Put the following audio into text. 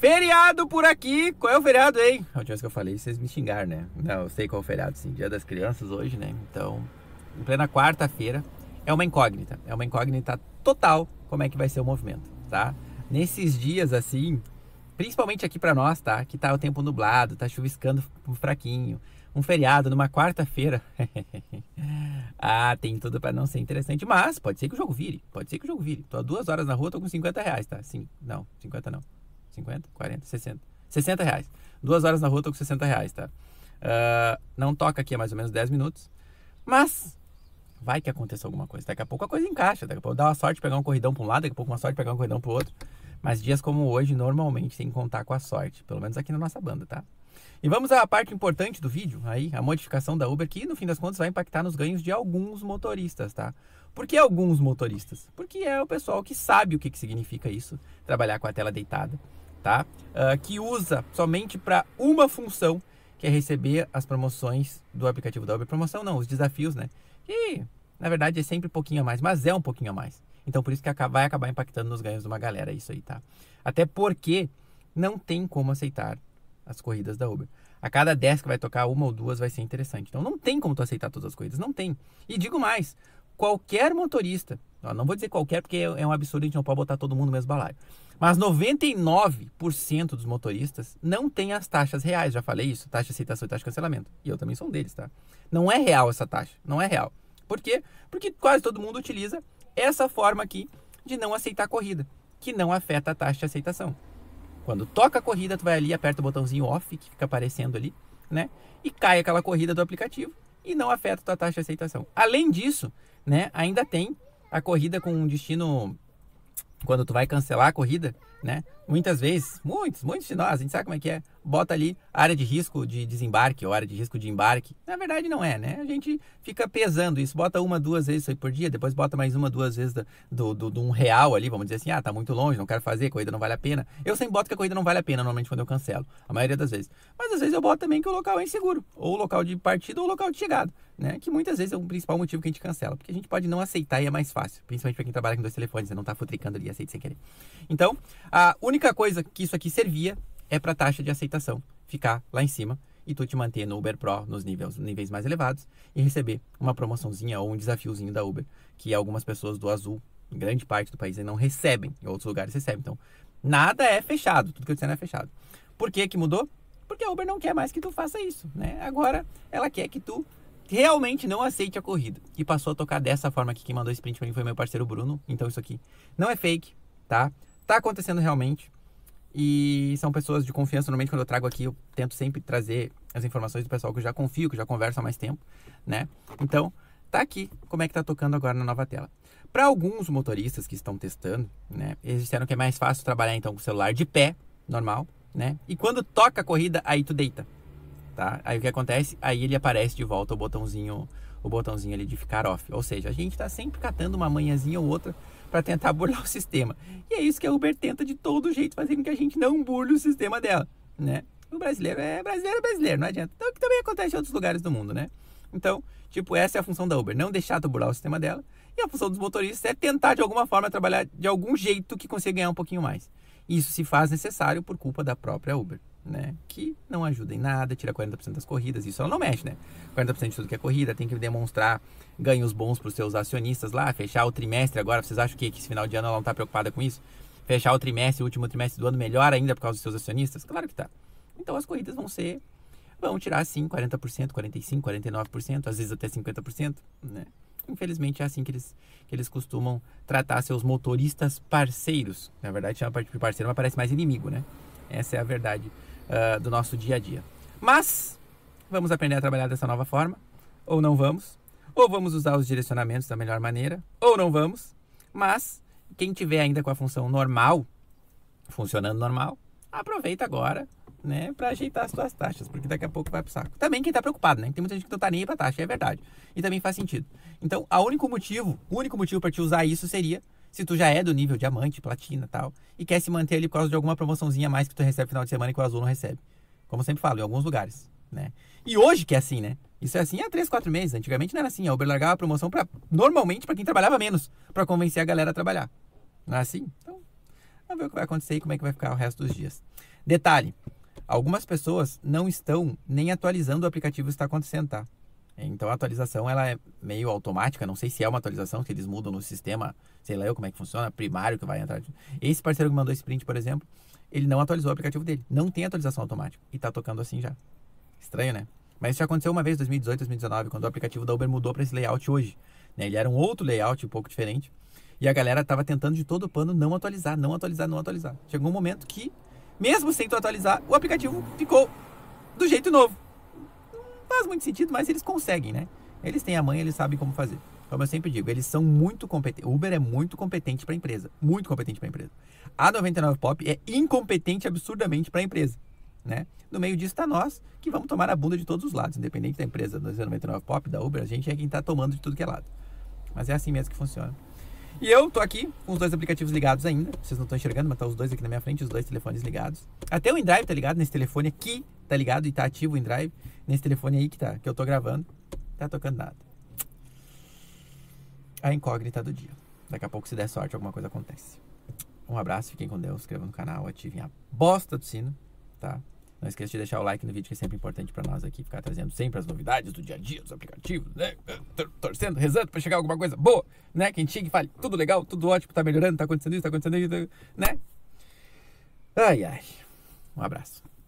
Feriado por aqui! Qual é o feriado, hein? A última vez que eu falei, vocês me xingaram, né? Não, eu sei qual é o feriado, sim. Dia das Crianças hoje, né? Então, em plena quarta-feira, é uma incógnita. É uma incógnita total como é que vai ser o movimento, tá? Nesses dias, assim, principalmente aqui para nós, tá? Que tá o tempo nublado, tá chuviscando fraquinho. Um feriado numa quarta-feira. ah, tem tudo para não ser interessante. Mas pode ser que o jogo vire. Pode ser que o jogo vire. Tô há duas horas na rua, tô com 50 reais, tá? Sim, não, 50 não. 50, 40, 60. 60 reais. Duas horas na rua, tô com 60 reais, tá? Uh, não toca aqui há mais ou menos 10 minutos. Mas vai que aconteça alguma coisa. Daqui a pouco a coisa encaixa. Daqui a pouco dá uma sorte pegar um corridão para um lado, daqui a pouco uma sorte pegar um corridão para o outro. Mas dias como hoje, normalmente, tem que contar com a sorte. Pelo menos aqui na nossa banda, tá? E vamos à parte importante do vídeo, aí, a modificação da Uber, que no fim das contas vai impactar nos ganhos de alguns motoristas, tá? Por que alguns motoristas? Porque é o pessoal que sabe o que, que significa isso, trabalhar com a tela deitada tá? Uh, que usa somente para uma função, que é receber as promoções do aplicativo da Uber. Promoção não, os desafios, né? Que, na verdade, é sempre um pouquinho a mais, mas é um pouquinho a mais. Então, por isso que vai acabar impactando nos ganhos de uma galera, isso aí, tá? Até porque não tem como aceitar as corridas da Uber. A cada 10 que vai tocar, uma ou duas vai ser interessante. Então, não tem como tu aceitar todas as corridas, não tem. E digo mais, qualquer motorista não vou dizer qualquer, porque é um absurdo a gente não pode botar todo mundo no mesmo balaio. Mas 99% dos motoristas não tem as taxas reais. Já falei isso, taxa de aceitação e taxa de cancelamento. E eu também sou um deles, tá? Não é real essa taxa, não é real. Por quê? Porque quase todo mundo utiliza essa forma aqui de não aceitar a corrida, que não afeta a taxa de aceitação. Quando toca a corrida, tu vai ali, aperta o botãozinho off, que fica aparecendo ali, né? E cai aquela corrida do aplicativo e não afeta a tua taxa de aceitação. Além disso, né, ainda tem a corrida com um destino. Quando tu vai cancelar a corrida, né? Muitas vezes, muitos, muitos de nós, a gente sabe como é que é, bota ali área de risco de desembarque ou área de risco de embarque. Na verdade não é, né? A gente fica pesando isso, bota uma, duas vezes aí por dia, depois bota mais uma, duas vezes do, do, do, um real ali, vamos dizer assim, ah, tá muito longe, não quero fazer, corrida não vale a pena. Eu sempre boto que a corrida não vale a pena, normalmente quando eu cancelo, a maioria das vezes. Mas às vezes eu boto também que o local é inseguro, ou o local de partida ou o local de chegada, né? Que muitas vezes é o principal motivo que a gente cancela, porque a gente pode não aceitar e é mais fácil, principalmente para quem trabalha com dois telefones, você não tá futricando ali, aceita sem querer. Então, a única coisa que isso aqui servia é para a taxa de aceitação ficar lá em cima e tu te manter no Uber Pro nos níveis, níveis mais elevados e receber uma promoçãozinha ou um desafiozinho da Uber, que algumas pessoas do azul, em grande parte do país, não recebem, em outros lugares recebem. Então, nada é fechado, tudo que eu disser não é fechado. Por que que mudou? Porque a Uber não quer mais que tu faça isso, né? Agora ela quer que tu realmente não aceite a corrida. E passou a tocar dessa forma aqui. Quem mandou esse print pra mim foi meu parceiro Bruno. Então isso aqui não é fake, tá? Tá acontecendo realmente. E são pessoas de confiança. Normalmente, quando eu trago aqui, eu tento sempre trazer as informações do pessoal que eu já confio, que eu já converso há mais tempo, né? Então, tá aqui como é que tá tocando agora na nova tela. Para alguns motoristas que estão testando, né? Eles disseram que é mais fácil trabalhar então com o celular de pé, normal, né? E quando toca a corrida, aí tu deita, tá? Aí o que acontece? Aí ele aparece de volta o botãozinho, o botãozinho ali de ficar off. Ou seja, a gente tá sempre catando uma manhãzinha ou outra para tentar burlar o sistema. E é isso que a Uber tenta de todo jeito fazer com que a gente não burle o sistema dela, né? O brasileiro é brasileiro é brasileiro, não adianta. Então, o que também acontece em outros lugares do mundo, né? Então, tipo, essa é a função da Uber, não deixar de burlar o sistema dela. E a função dos motoristas é tentar de alguma forma trabalhar de algum jeito que consiga ganhar um pouquinho mais. Isso se faz necessário por culpa da própria Uber né? Que não ajuda em nada, tira 40% das corridas, isso ela não mexe, né? 40% de tudo que é corrida, tem que demonstrar ganhos bons para os seus acionistas lá, fechar o trimestre agora, vocês acham que, que esse final de ano ela não está preocupada com isso? Fechar o trimestre, o último trimestre do ano melhor ainda por causa dos seus acionistas? Claro que tá. Então as corridas vão ser, vão tirar sim 40%, 45%, 49%, às vezes até 50%, né? Infelizmente é assim que eles, que eles costumam tratar seus motoristas parceiros. Na verdade chama de parceiro, mas parece mais inimigo, né? Essa é a verdade uh, do nosso dia a dia. Mas vamos aprender a trabalhar dessa nova forma, ou não vamos, ou vamos usar os direcionamentos da melhor maneira, ou não vamos, mas quem tiver ainda com a função normal, funcionando normal, aproveita agora, né, para ajeitar as suas taxas, porque daqui a pouco vai pro saco. Também quem está preocupado, né? Tem muita gente que não está nem para taxa, é verdade. E também faz sentido. Então, o único motivo, o único motivo para te usar isso seria se tu já é do nível diamante, platina e tal, e quer se manter ali por causa de alguma promoçãozinha a mais que tu recebe no final de semana e que o azul não recebe. Como eu sempre falo, em alguns lugares, né? E hoje que é assim, né? Isso é assim há 3, 4 meses. Antigamente não era assim. A Uber largava a promoção para normalmente para quem trabalhava menos, para convencer a galera a trabalhar. Não é assim? Então, vamos ver o que vai acontecer e como é que vai ficar o resto dos dias. Detalhe, algumas pessoas não estão nem atualizando o aplicativo que está acontecendo, tá? Então a atualização ela é meio automática, não sei se é uma atualização, se eles mudam no sistema, sei lá eu como é que funciona, primário que vai entrar. Esse parceiro que mandou esse print, por exemplo, ele não atualizou o aplicativo dele, não tem atualização automática e tá tocando assim já. Estranho, né? Mas isso já aconteceu uma vez, 2018, 2019, quando o aplicativo da Uber mudou para esse layout hoje. Né? Ele era um outro layout um pouco diferente e a galera tava tentando de todo pano não atualizar, não atualizar, não atualizar. Chegou um momento que, mesmo sem tu atualizar, o aplicativo ficou do jeito novo faz muito sentido, mas eles conseguem, né? Eles têm a mãe, eles sabem como fazer. Como eu sempre digo, eles são muito competentes. Uber é muito competente para a empresa, muito competente para a empresa. A 99 Pop é incompetente absurdamente para a empresa, né? No meio disso está nós, que vamos tomar a bunda de todos os lados, independente da empresa, da 99 Pop, da Uber, a gente é quem está tomando de tudo que é lado. Mas é assim mesmo que funciona. E eu tô aqui com os dois aplicativos ligados ainda. Vocês não estão enxergando, mas tá os dois aqui na minha frente, os dois telefones ligados. Até o InDrive tá ligado nesse telefone aqui, tá ligado e tá ativo o InDrive nesse telefone aí que tá, que eu tô gravando. Tá tocando nada. A incógnita do dia. Daqui a pouco se der sorte alguma coisa acontece. Um abraço, fiquem com Deus, inscrevam no canal, ativem a bosta do sino, tá? Não esqueça de deixar o like no vídeo, que é sempre importante para nós aqui ficar trazendo sempre as novidades do dia a dia, dos aplicativos, né? Torcendo, rezando para chegar alguma coisa boa, né? Que a gente chegue e fale, tudo legal, tudo ótimo, tá melhorando, tá acontecendo isso, tá acontecendo isso, né? Ai, ai. Um abraço.